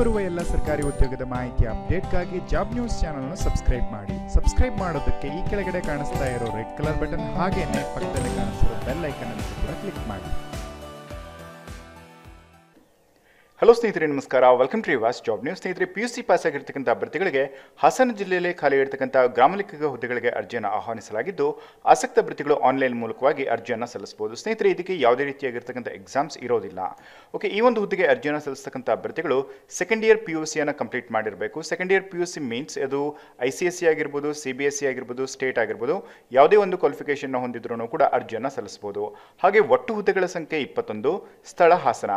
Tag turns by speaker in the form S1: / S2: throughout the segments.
S1: ಬರುವ ಎಲ್ಲ ಸರ್ಕಾರಿ ಉದ್ಯೋಗದ ಮಾಹಿತಿ ಅಪ್ಡೇಟ್ಗಾಗಿ ಜಾಬ್ ನ್ಯೂಸ್ ಅನ್ನು ಸಬ್ಸ್ಕ್ರೈಬ್ ಮಾಡಿ ಸಬ್ಸ್ಕ್ರೈಬ್ ಮಾಡೋದಕ್ಕೆ ಈ ಕೆಳಗಡೆ ಕಾಣಿಸ್ತಾ ಇರೋ ರೆಡ್ ಕಲರ್ ಬಟನ್ ಹಾಗೆಯೇ ಪಕ್ಕದಲ್ಲಿ ಕಾಣಿಸಿರೋ ಬೆಲ್ ಐಕನ್ ಅನ್ನು ಕೂಡ ಕ್ಲಿಕ್ ಮಾಡಿ ಹಲೋ ಸ್ನೇಹಿತರೆ ನಮಸ್ಕಾರ welcome to was job news ಸ್ನೇಹಿತರೆ ಪಿ ಯು ಸಿ ಪಾಸ್ ಆಗಿರ್ತಕ್ಕಂಥ ಅಭ್ಯರ್ಥಿಗಳಿಗೆ ಹಾಸನ ಜಿಲ್ಲೆಯಲ್ಲಿ ಖಾಲಿ ಇರತಕ್ಕಂಥ ಗ್ರಾಮಲೆಕ್ಕಿಗ ಹುದ್ದೆಗಳಿಗೆ ಅರ್ಜಿಯನ್ನು ಆಹ್ವಾನಿಸಲಾಗಿದ್ದು ಆಸಕ್ತ ಅಭ್ಯರ್ಥಿಗಳು ಆನ್ಲೈನ್ ಮೂಲಕವಾಗಿ ಅರ್ಜಿಯನ್ನು ಸಲ್ಲಿಸಬಹುದು ಸ್ನೇಹಿತರೆ ಇದಕ್ಕೆ ಯಾವುದೇ ರೀತಿಯಾಗಿರ್ತಕ್ಕಂಥ ಎಕ್ಸಾಮ್ಸ್ ಇರೋದಿಲ್ಲ ಓಕೆ ಈ ಒಂದು ಹುದ್ದೆಗೆ ಅರ್ಜಿಯನ್ನು ಸಲ್ಲಿಸ್ತಕ್ಕಂಥ ಅಭ್ಯರ್ಥಿಗಳು ಸೆಕೆಂಡ್ ಇಯರ್ ಪಿ ಯು ಸಿಯನ್ನು ಕಂಪ್ಲೀಟ್ ಮಾಡಿರಬೇಕು second year P U C means ಅದು ಐ ಸಿ ಎಸ್ ಸಿ ಆಗಿರ್ಬೋದು ಸಿ ಬಿ ಎಸ್ ಸಿ ಆಗಿರ್ಬೋದು ಸ್ಟೇಟ್ ಆಗಿರ್ಬೋದು ಯಾವುದೇ ಒಂದು ಕ್ವಾಲಿಫಿಕೇಷನ್ನ ಹೊಂದಿದ್ರು ಕೂಡ ಅರ್ಜಿಯನ್ನು ಸಲ್ಲಿಸಬಹುದು ಹಾಗೆ ಒಟ್ಟು ಹುದ್ದೆಗಳ ಸಂಖ್ಯೆ ಇಪ್ಪತ್ತೊಂದು ಸ್ಥಳ ಹಾಸನ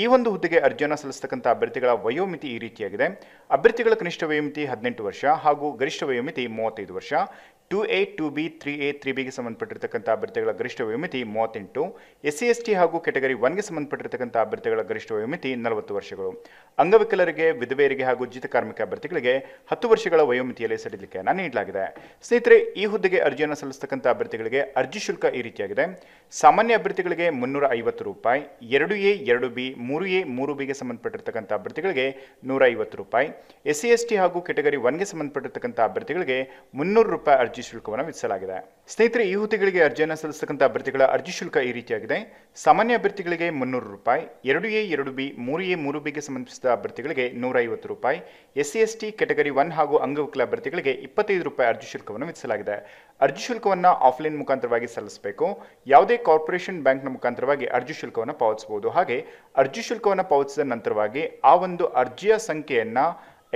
S1: ಈ ಒಂದು ಹುದ್ದೆಗೆ ಅರ್ಜಿಯನ್ನು ಸಲ್ಲಿಸತಕ್ಕಂಥ ಅಭ್ಯರ್ಥಿಗಳ ವಯೋಮಿತಿ ಈ ರೀತಿಯಾಗಿದೆ ಅಭ್ಯರ್ಥಿಗಳ ಕನಿಷ್ಠ ವಯೋಮಿತಿ ಹದಿನೆಂಟು ವರ್ಷ ಹಾಗೂ ಗರಿಷ್ಠ ವಯೋಮಿತಿ ಮೂವತ್ತೈದು ವರ್ಷ two A two B three A three ಬಿಗೆ ಸಂಬಂಧಪಟ್ಟಿರತಕ್ಕಂಥ ಅಭ್ಯರ್ಥಿಗಳ ಗರಿಷ್ಠ ವಯೋಮಿತಿ ಮೂವತ್ತೆಂಟು ಎಸ್ ಸಿ ಎಸ್ ಟಿ ಹಾಗೂ ಕೆಟಗರಿ ಒನ್ಗೆ ಸಂಬಂಧಪಟ್ಟಿರತಕ್ಕಂಥ ಅಭ್ಯರ್ಥಿಗಳ ಗರಿಷ್ಠ ವಯೋಮಿತಿ ನಲವತ್ತು ವರ್ಷಗಳು ಅಂಗವಿಕಲರಿಗೆ ವಿಧವೆಯರಿಗೆ ಹಾಗೂ ಜಿತ ಕಾರ್ಮಿಕ ಅಭ್ಯರ್ಥಿಗಳಿಗೆ ಹತ್ತು ವರ್ಷಗಳ ವಯೋಮಿತಿಯಲ್ಲಿ ನಾನು ನೀಡಲಾಗಿದೆ ಸ್ನೇಹಿತರೆ ಈ ಹುದ್ದೆಗೆ ಅರ್ಜಿಯನ್ನು ಸಲ್ಲಿಸತಕ್ಕಂಥ ಅಭ್ಯರ್ಥಿಗಳಿಗೆ ಅರ್ಜಿ ಶುಲ್ಕ ಈ ರೀತಿಯಾಗಿದೆ ಸಾಮಾನ್ಯ ಅಭ್ಯರ್ಥಿಗಳಿಗೆ ಮುನ್ನೂರ ಐವತ್ತು ರೂಪಾಯಿ ಎರಡು ಎ ಎರಡು ಬಿ ಮೂರು ಎ ಮೂರು ಬಿಗೆ ಸಂಬಂಧಪಟ್ಟಿರತಕ್ಕಂಥ ಅಭ್ಯರ್ಥಿಗಳಿಗೆ ನೂರ ಐವತ್ತು ರೂಪಾಯಿ ಎಸ್ ಸಿ ಎಸ್ ಟಿ ಹಾಗೂ ಕೆಟಗರಿ ಒನ್ಗೆ ಸಂಬಂಧಪಟ್ಟಿರತಕ್ಕಂಥ ಅಭ್ಯರ್ಥಿಗಳಿಗೆ ಮುನ್ನೂರು ರೂಪಾಯಿ ಅರ್ಜಿ ಅರ್ಜಿ ಶುಲ್ಕವನ್ನು ವಿಧಿಸಲಾಗಿದೆ ಸ್ನೇಹಿತರೆ ಈ ಹುದ್ದೆಗಳಿಗೆ ಅರ್ಜಿಯನ್ನು ಸಲ್ಲಿಸತಕ್ಕಂಥ ಅಭ್ಯರ್ಥಿಗಳ ಅರ್ಜಿ ಶುಲ್ಕ ಈ ರೀತಿಯಾಗಿದೆ ಸಾಮಾನ್ಯ ಅಭ್ಯರ್ಥಿಗಳಿಗೆ ಮುನ್ನೂರು ರೂಪಾಯಿ ಎರಡು ಎ ಎರಡು ಬಿ ಮೂರು ಎ ಮೂರು ಬಿಗೆ ಸಂಬಂಧಿಸಿದ ಅಭ್ಯರ್ಥಿಗಳಿಗೆ ಐವತ್ತು ರೂಪಾಯಿ S C S T category one ಹಾಗೂ ಅಂಗವಿಕಲ ಅಭ್ಯರ್ಥಿಗಳಿಗೆ ಇಪ್ಪತ್ತೈದು ರೂಪಾಯಿ ಅರ್ಜಿ ಶುಲ್ಕವನ್ನು ವಿಧಿಸಲಾಗಿದೆ ಅರ್ಜಿ ಶುಲ್ಕವನ್ನು ಆಫ್ಲೈನ್ ಮುಖಾಂತರವಾಗಿ ಸಲ್ಲಿಸಬೇಕು ಯಾವುದೇ ಕಾರ್ಪೊರೇಷನ್ ಬ್ಯಾಂಕ್ನ ಮುಖಾಂತರವಾಗಿ ಅರ್ಜಿ ಶುಲ್ಕವನ್ನು ಪಾವತಿಸಬಹುದು ಹಾಗೆ ಅರ್ಜಿ ಶುಲ್ಕವನ್ನು ಪಾವತಿಸಿದ ನಂತರವಾಗಿ ಆ ಒಂದು ಅರ್ಜಿಯ ಸಂಖ್ಯೆಯನ್ನು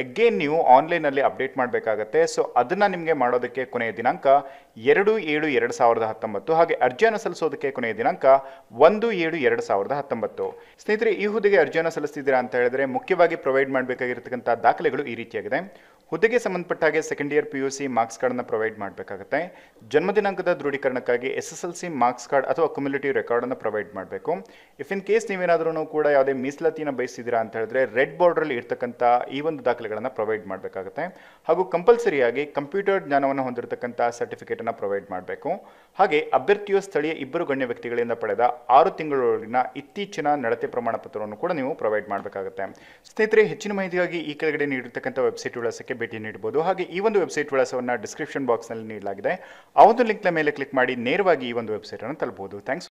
S1: ಅಗೇನ್ ನೀವು ಆನ್ಲೈನಲ್ಲಿ ಅಪ್ಡೇಟ್ ಮಾಡಬೇಕಾಗತ್ತೆ ಸೊ ಅದನ್ನು ನಿಮಗೆ ಮಾಡೋದಕ್ಕೆ ಕೊನೆಯ ದಿನಾಂಕ ಎರಡು ಏಳು ಎರಡು ಸಾವಿರದ ಹತ್ತೊಂಬತ್ತು ಹಾಗೆ ಅರ್ಜಿಯನ್ನು ಸಲ್ಲಿಸೋದಕ್ಕೆ ಕೊನೆಯ ದಿನಾಂಕ ಒಂದು ಏಳು ಎರಡು ಸಾವಿರದ ಹತ್ತೊಂಬತ್ತು ಸ್ನೇಹಿತರೆ ಈ ಹುದ್ದೆಗೆ ಅರ್ಜಿಯನ್ನು ಸಲ್ಲಿಸ್ತಿದ್ದೀರಾ ಅಂತ ಹೇಳಿದ್ರೆ ಮುಖ್ಯವಾಗಿ ಪ್ರೊವೈಡ್ ಮಾಡಬೇಕಾಗಿರ್ತಕ್ಕಂಥ ದಾಖಲೆಗಳು ಈ ರೀತಿಯಾಗಿದೆ ಹುದ್ದೆಗೆ ಸಂಬಂಧಪಟ್ಟ ಹಾಗೆ second year P U C marks ಕಾರ್ಡ್ನ ಪ್ರೊವೈಡ್ ಮಾಡಬೇಕಾಗುತ್ತೆ ಜನ್ಮದಿನಾಂಕದ ದೃಢೀಕರಣಕ್ಕಾಗಿ S S L C marks card ಅಥವಾ ಕಮ್ಯುನಿಟಿ ರೆಕಾರ್ಡನ್ನು ಪ್ರೊವೈಡ್ ಮಾಡಬೇಕು ಇಫ್ ಇನ್ ಕೇಸ್ ನೀವೇನಾದ್ರೂ ಕೂಡ ಯಾವುದೇ ಮೀಸಲಾತಿಯನ್ನು ಬಯಸಿದ್ದೀರಾ ಅಂತ ಹೇಳಿದ್ರೆ ರೆಡ್ ಬಾರ್ಡ್ರಲ್ಲಿ ಇರ್ತಕ್ಕಂಥ ಈ ಒಂದು ದಾಖಲೆಗಳನ್ನು ಪ್ರೊವೈಡ್ ಮಾಡಬೇಕಾಗುತ್ತೆ ಹಾಗೂ ಕಂಪಲ್ಸರಿಯಾಗಿ ಕಂಪ್ಯೂಟರ್ ಜ್ಞಾನವನ್ನು ಹೊಂದಿರತಕ್ಕಂಥ ಸರ್ಟಿಫಿಕೇಟನ್ನು ಪ್ರೊವೈಡ್ ಮಾಡಬೇಕು ಹಾಗೆ ಅಭ್ಯರ್ಥಿಯು ಸ್ಥಳೀಯ ಇಬ್ಬರು ಗಣ್ಯ ವ್ಯಕ್ತಿಗಳಿಂದ ಪಡೆದ ಆರು ತಿಂಗಳೊಳಗಿನ ಇತ್ತೀಚಿನ ನಡತೆ ಪ್ರಮಾಣ ಪತ್ರವನ್ನು ಕೂಡ ನೀವು ಪ್ರೊವೈಡ್ ಮಾಡಬೇಕಾಗುತ್ತೆ ಸ್ನೇಹಿತರೆ ಹೆಚ್ಚಿನ ಮಾಹಿತಿಗಾಗಿ ಈ ಕೆಳಗಡೆ ನೀಡಿರ್ತಕ್ಕಂಥ ವೆಬ್ಸೈಟ್ಗಳ ವಿಳಾಸಕ್ಕೆ ಭೇಟಿ ನೀಡಬಹುದು ಹಾಗೆ ಈ ಒಂದು ವೆಬ್ಸೈಟ್ ವಿಳಾಸವನ್ನು ಡಿಸ್ಕ್ರಿಪ್ಷನ್ ಬಾಕ್ಸ್ನಲ್ಲಿ ನೀಡಲಾಗಿದೆ ಆ ಒಂದು ಲಿಂಕ್ನ ಮೇಲೆ ಕ್ಲಿಕ್ ಮಾಡಿ ನೇರವಾಗಿ ಈ ಒಂದು ವೆಬ್ಸೈಟನ್ನು ತಲುಪಬಹುದು ಥ್ಯಾಂಕ್ಸ್